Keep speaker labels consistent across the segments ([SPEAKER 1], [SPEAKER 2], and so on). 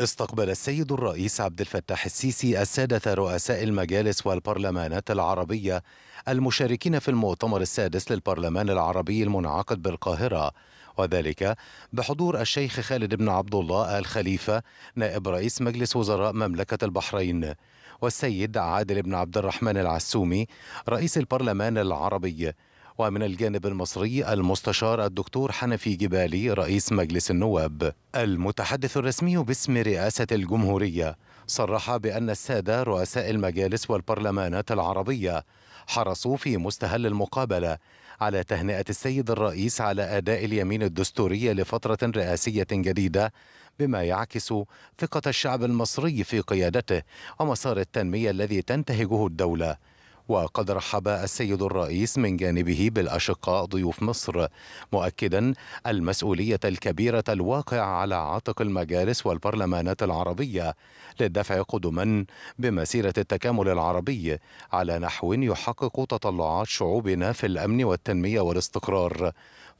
[SPEAKER 1] استقبل السيد الرئيس عبد الفتاح السيسي السادة رؤساء المجالس والبرلمانات العربية المشاركين في المؤتمر السادس للبرلمان العربي المنعقد بالقاهرة وذلك بحضور الشيخ خالد بن عبد الله آل خليفة نائب رئيس مجلس وزراء مملكة البحرين والسيد عادل بن عبد الرحمن العسومي رئيس البرلمان العربي ومن الجانب المصري المستشار الدكتور حنفي جبالي رئيس مجلس النواب المتحدث الرسمي باسم رئاسة الجمهورية صرح بأن السادة رؤساء المجالس والبرلمانات العربية حرصوا في مستهل المقابلة على تهنئة السيد الرئيس على أداء اليمين الدستوري لفترة رئاسية جديدة بما يعكس ثقة الشعب المصري في قيادته ومسار التنمية الذي تنتهجه الدولة وقد رحب السيد الرئيس من جانبه بالأشقاء ضيوف مصر مؤكدا المسؤولية الكبيرة الواقعة على عاتق المجالس والبرلمانات العربية للدفع قدما بمسيرة التكامل العربي على نحو يحقق تطلعات شعوبنا في الأمن والتنمية والاستقرار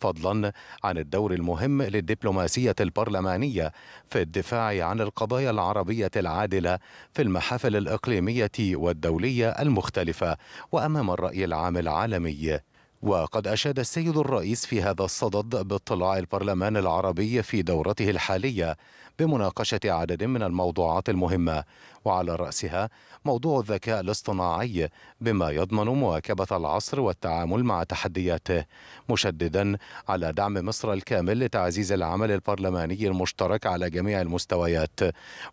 [SPEAKER 1] فضلا عن الدور المهم للدبلوماسية البرلمانية في الدفاع عن القضايا العربية العادلة في المحافل الإقليمية والدولية المختلفة وامام الراي العام العالمي وقد أشاد السيد الرئيس في هذا الصدد باطلاع البرلمان العربي في دورته الحالية بمناقشة عدد من الموضوعات المهمة وعلى رأسها موضوع الذكاء الاصطناعي بما يضمن مواكبة العصر والتعامل مع تحدياته مشددا على دعم مصر الكامل لتعزيز العمل البرلماني المشترك على جميع المستويات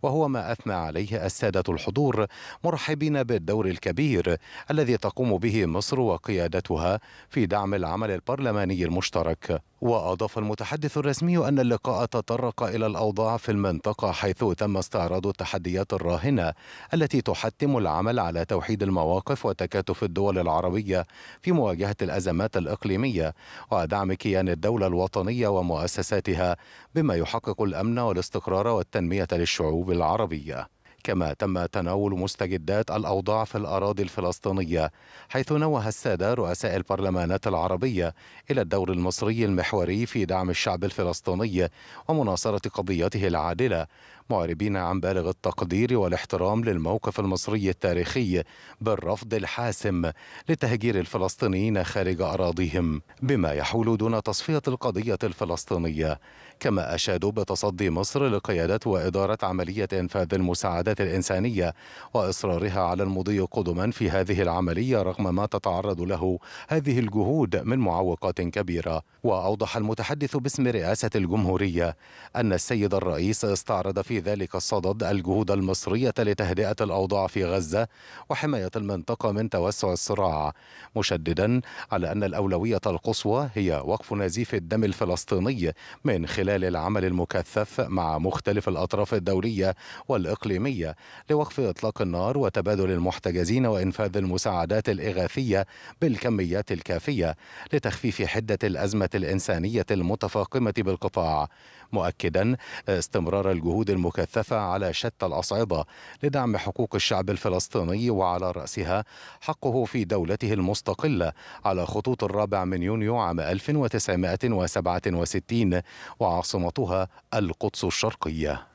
[SPEAKER 1] وهو ما أثنى عليه السادة الحضور مرحبين بالدور الكبير الذي تقوم به مصر وقيادتها في دعم العمل البرلماني المشترك وأضاف المتحدث الرسمي أن اللقاء تطرق إلى الأوضاع في المنطقة حيث تم استعراض التحديات الراهنة التي تحتم العمل على توحيد المواقف وتكاتف الدول العربية في مواجهة الأزمات الإقليمية ودعم كيان الدولة الوطنية ومؤسساتها بما يحقق الأمن والاستقرار والتنمية للشعوب العربية كما تم تناول مستجدات الأوضاع في الأراضي الفلسطينية حيث نوه السادة رؤساء البرلمانات العربية إلى الدور المصري المحوري في دعم الشعب الفلسطيني ومناصرة قضيته العادلة معربين عن بالغ التقدير والاحترام للموقف المصري التاريخي بالرفض الحاسم لتهجير الفلسطينيين خارج أراضيهم بما يحول دون تصفية القضية الفلسطينية كما أشادوا بتصدي مصر لقيادة وإدارة عملية إنفاذ المساعدات الإنسانية وإصرارها على المضي قدما في هذه العملية رغم ما تتعرض له هذه الجهود من معوقات كبيرة وأوضح المتحدث باسم رئاسة الجمهورية أن السيد الرئيس استعرض في ذلك الصدد الجهود المصرية لتهدئة الأوضاع في غزة وحماية المنطقة من توسع الصراع مشددا على أن الأولوية القصوى هي وقف نزيف الدم الفلسطيني من خلال العمل المكثف مع مختلف الأطراف الدولية والإقليمية لوقف إطلاق النار وتبادل المحتجزين وإنفاذ المساعدات الإغاثية بالكميات الكافية لتخفيف حدة الأزمة الإنسانية المتفاقمة بالقطاع مؤكدا استمرار الجهود المكثفة على شتى الأصعدة لدعم حقوق الشعب الفلسطيني وعلى رأسها حقه في دولته المستقلة على خطوط الرابع من يونيو عام 1967 وعاصمتها القدس الشرقية